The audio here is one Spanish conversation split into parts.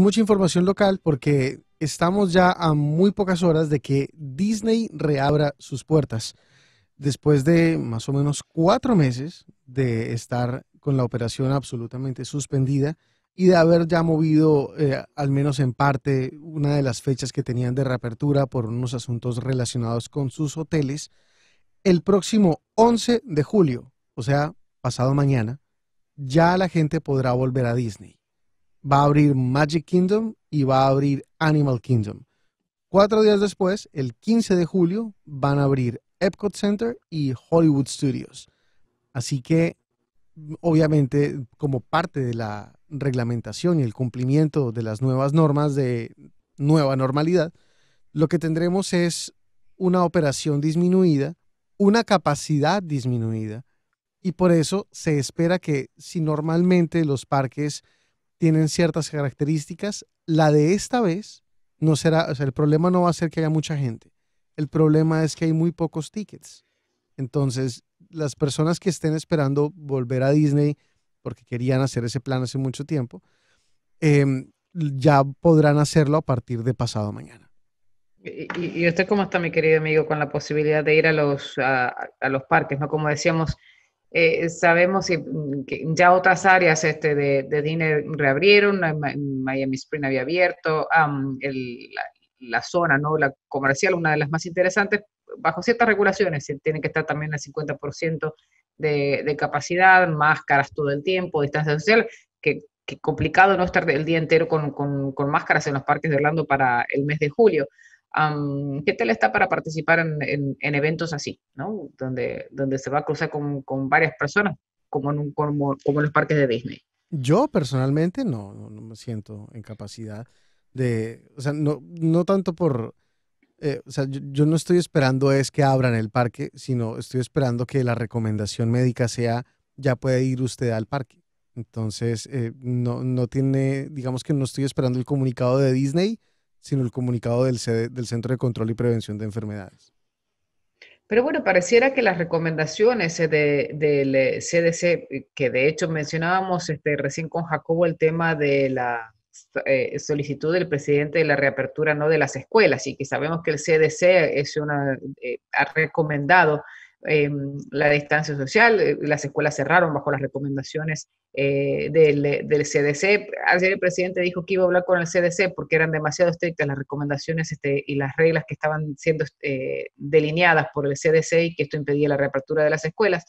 Mucha información local porque estamos ya a muy pocas horas de que Disney reabra sus puertas. Después de más o menos cuatro meses de estar con la operación absolutamente suspendida y de haber ya movido, eh, al menos en parte, una de las fechas que tenían de reapertura por unos asuntos relacionados con sus hoteles, el próximo 11 de julio, o sea, pasado mañana, ya la gente podrá volver a Disney va a abrir Magic Kingdom y va a abrir Animal Kingdom. Cuatro días después, el 15 de julio, van a abrir Epcot Center y Hollywood Studios. Así que, obviamente, como parte de la reglamentación y el cumplimiento de las nuevas normas de nueva normalidad, lo que tendremos es una operación disminuida, una capacidad disminuida, y por eso se espera que si normalmente los parques tienen ciertas características. La de esta vez no será, o sea, el problema no va a ser que haya mucha gente. El problema es que hay muy pocos tickets. Entonces, las personas que estén esperando volver a Disney, porque querían hacer ese plan hace mucho tiempo, em, ya podrán hacerlo a partir de pasado mañana. ¿Y, usted cómo está, mi querido amigo, con la posibilidad de ir a los, a los parques? ¿no? Como decíamos, eh, sabemos mm, que ya otras áreas este, de, de reabrieron, Miami Spring había abierto, la, zona, ¿no? la comercial, una de las más interesantes, bajo ciertas regulaciones, tiene que estar también al 50% de, de, capacidad, máscaras todo el tiempo, distancia social, que, que complicado no estar el día entero con máscaras en los parques de Orlando para el mes de julio. ¿Qué tal está para participar en, eventos así, ¿no? donde, donde se va a cruzar con, con varias personas, como en, un, como, los parques de Disney? Yo personalmente no, no, me siento en capacidad de, o sea, no, no tanto por, eh, o sea, yo, no estoy esperando es que abran el parque, sino estoy esperando que la recomendación médica sea, ya puede ir usted al parque. Entonces, eh, no, no tiene, digamos que no estoy esperando el comunicado de Disney sino el comunicado del, del Centro de Control y Prevención de Enfermedades. Pero bueno, pareciera que las recomendaciones eh, del CDC, eh, eh, que de hecho mencionábamos este, recién con Jacobo el tema de la solicitud del presidente de la reapertura no de las escuelas y que sabemos que el CDC es ha recomendado eh, la distancia social, eh, las escuelas cerraron bajo las recomendaciones eh, del, CDC. Ayer el presidente dijo que iba a hablar con el CDC porque eran demasiado estrictas las recomendaciones este, y las reglas que estaban siendo delineadas por el CDC y que esto impedía la reapertura de las escuelas.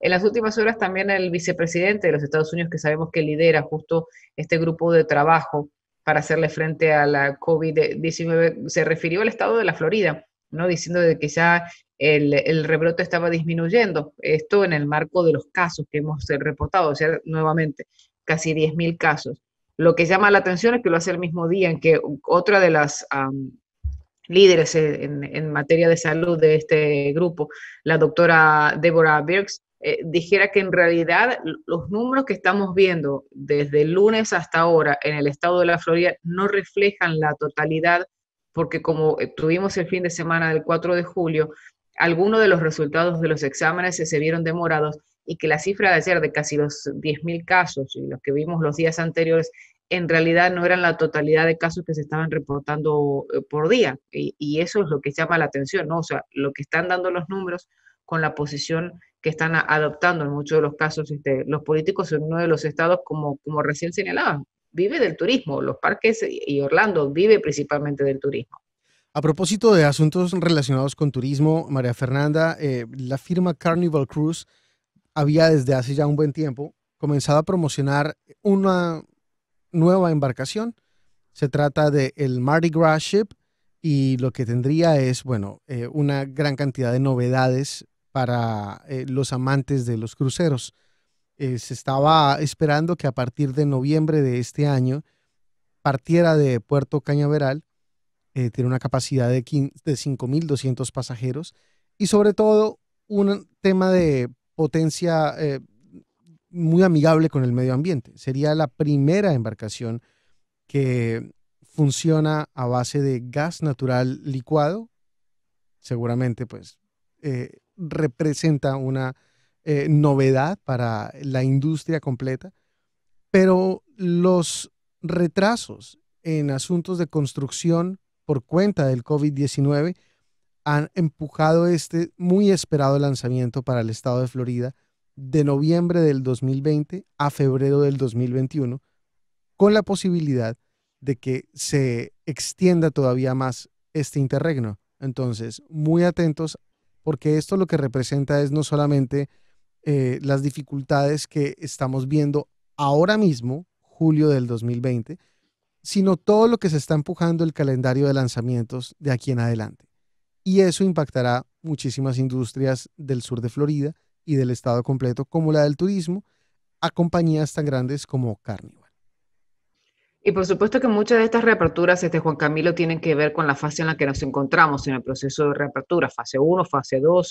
En las últimas horas también el vicepresidente de los Estados Unidos, que sabemos que lidera justo este grupo de trabajo para hacerle frente a la COVID-19, se refirió al estado de la Florida. ¿no? diciendo de que ya el, rebrote estaba disminuyendo. Esto en el marco de los casos que hemos eh, reportado, o sea, nuevamente, casi 10.000 casos. Lo que llama la atención es que lo hace el mismo día en que otra de las líderes en, materia de salud de este grupo, la doctora Deborah Birx, eh, dijera que en realidad los números que estamos viendo desde el lunes hasta ahora en el estado de la Florida no reflejan la totalidad porque como eh, tuvimos el fin de semana del 4 de julio, algunos de los resultados de los exámenes se vieron demorados y que la cifra de ayer de casi los 10.000 casos y los que vimos los días anteriores en realidad no eran la totalidad de casos que se estaban reportando eh, por día. Y, eso es lo que llama la atención, ¿no? O sea, lo que están dando los números con la posición que están adoptando en muchos de los casos este, los políticos en uno de los estados, como, como recién señalaba, vive del turismo, los parques y Orlando vive principalmente del turismo. A propósito de asuntos relacionados con turismo, María Fernanda, eh, la firma Carnival Cruise había desde hace ya un buen tiempo comenzado a promocionar una nueva embarcación. Se trata de el Mardi Gras Ship y lo que tendría es, bueno, eh, una gran cantidad de novedades para eh, los amantes de los cruceros. se estaba esperando que a partir de noviembre de este año partiera de Puerto Cañaveral eh, tiene una capacidad de, 5.200 pasajeros y sobre todo un tema de potencia eh, muy amigable con el medio ambiente. Sería la primera embarcación que funciona a base de gas natural licuado. Seguramente pues eh, representa una novedad para la industria completa, pero los retrasos en asuntos de construcción por cuenta del COVID-19 han empujado este muy esperado lanzamiento para el estado de Florida de noviembre del 2020 a febrero del 2021, con la posibilidad de que se extienda todavía más este interregno. Entonces, muy atentos, porque esto lo que representa es no solamente eh, las dificultades que estamos viendo ahora mismo, julio del 2020, sino todo lo que se está empujando el calendario de lanzamientos de aquí en adelante. Y eso impactará muchísimas industrias del sur de Florida y del estado completo, como la del turismo, a compañías tan grandes como Carnival. Y por supuesto que muchas de estas reaperturas, este Juan Camilo, tienen que ver con la fase en la que nos encontramos en el proceso de reapertura, fase 1, fase 2,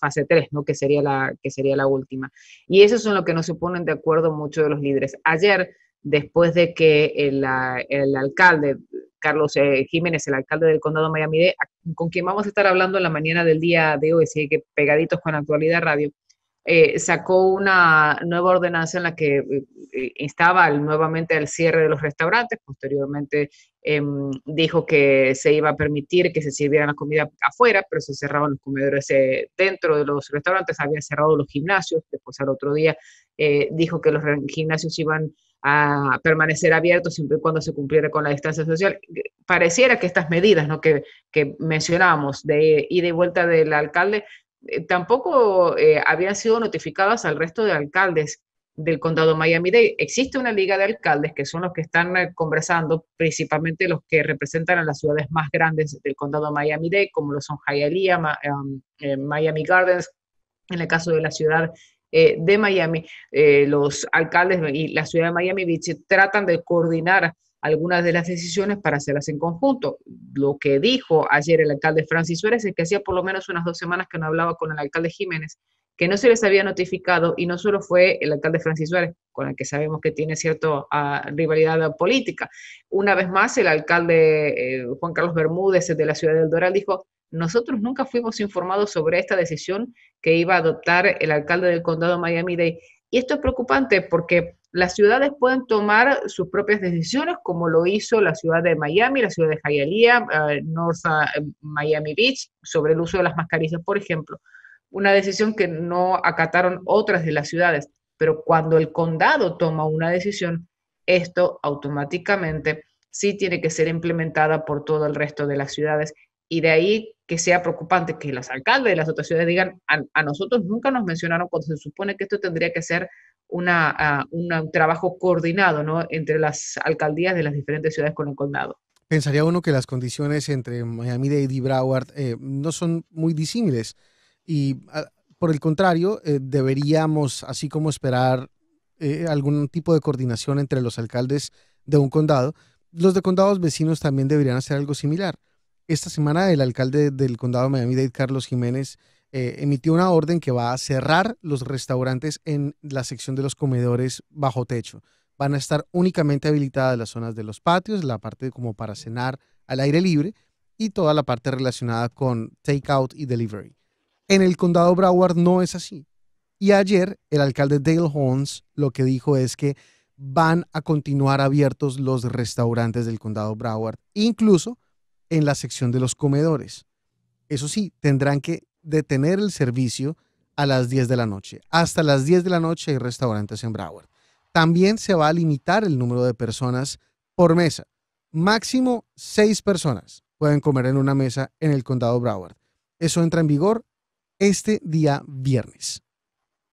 fase 3, ¿no? que, sería la, que sería la última. Y eso es en lo que no se ponen de acuerdo muchos de los líderes. Ayer después de que el, ah, alcalde, Carlos eh, Jiménez, el alcalde del condado de Miami-Dade, con quien vamos a estar hablando en la mañana del día de hoy, así que pegaditos con Actualidad Radio, eh, sacó una nueva ordenanza en la que estaba eh, nuevamente el cierre de los restaurantes. Posteriormente em, dijo que se iba a permitir que se sirviera la comida afuera, pero se cerraban los comedores dentro de los restaurantes. Habían cerrado los gimnasios. Después al otro día dijo que los gimnasios iban a permanecer abierto siempre y cuando se cumpliera con la distancia social. Pareciera que estas medidas ¿no? que, que mencionamos de ida y vuelta del alcalde eh, tampoco eh, habían sido notificadas al resto de alcaldes del condado Miami-Dade. Existe una liga de alcaldes que son los que están eh, conversando, principalmente los que representan a las ciudades más grandes del condado Miami-Dade, como lo son Hialeah, em, Miami Gardens, en el caso de la ciudad eh, de Miami, eh, los alcaldes y la ciudad de Miami Beach tratan de coordinar algunas de las decisiones para hacerlas en conjunto. Lo que dijo ayer el alcalde Francis Suárez es que hacía por lo menos unas dos semanas que no hablaba con el alcalde Jiménez, que no se les había notificado y no solo fue el alcalde Francis Suárez, con el que sabemos que tiene cierta ah, rivalidad política. Una vez más, el alcalde eh, Juan Carlos Bermúdez de la ciudad del Doral dijo, nosotros nunca fuimos informados sobre esta decisión que iba a adoptar el alcalde del condado de Miami-Dade. Y esto es preocupante porque las ciudades pueden tomar sus propias decisiones, como lo hizo la ciudad de Miami, la ciudad de Hialeah, eh, North eh, Miami Beach, sobre el uso de las mascarillas, por ejemplo. Una decisión que no acataron otras de las ciudades. Pero cuando el condado toma una decisión, esto automáticamente sí tiene que ser implementada por todo el resto de las ciudades. Y de ahí que sea preocupante que las alcaldes de las otras ciudades digan, a, nosotros nunca nos mencionaron cuando se supone que esto tendría que ser una, un trabajo coordinado ¿no? entre las alcaldías de las diferentes ciudades con el condado. Pensaría uno que las condiciones entre Miami-Dade y Broward eh, no son muy disímiles y por el contrario, eh, deberíamos, así como esperar eh, algún tipo de coordinación entre los alcaldes de un condado, los de condados vecinos también deberían hacer algo similar. Esta semana el alcalde del condado de Miami-Dade, Carlos Jiménez, eh, emitió una orden que va a cerrar los restaurantes en la sección de los comedores bajo techo. Van a estar únicamente habilitadas las zonas de los patios, la parte como para cenar al aire libre y toda la parte relacionada con take out y delivery. En el condado Broward no es así. Y ayer el alcalde Dale Holmes lo que dijo es que van a continuar abiertos los restaurantes del condado Broward, incluso en la sección de los comedores. Eso sí, tendrán que detener el servicio a las 10 de la noche. Hasta las 10 de la noche hay restaurantes en Broward. También se va a limitar el número de personas por mesa. Máximo 6 personas pueden comer en una mesa en el condado Broward. Eso entra en vigor este día viernes.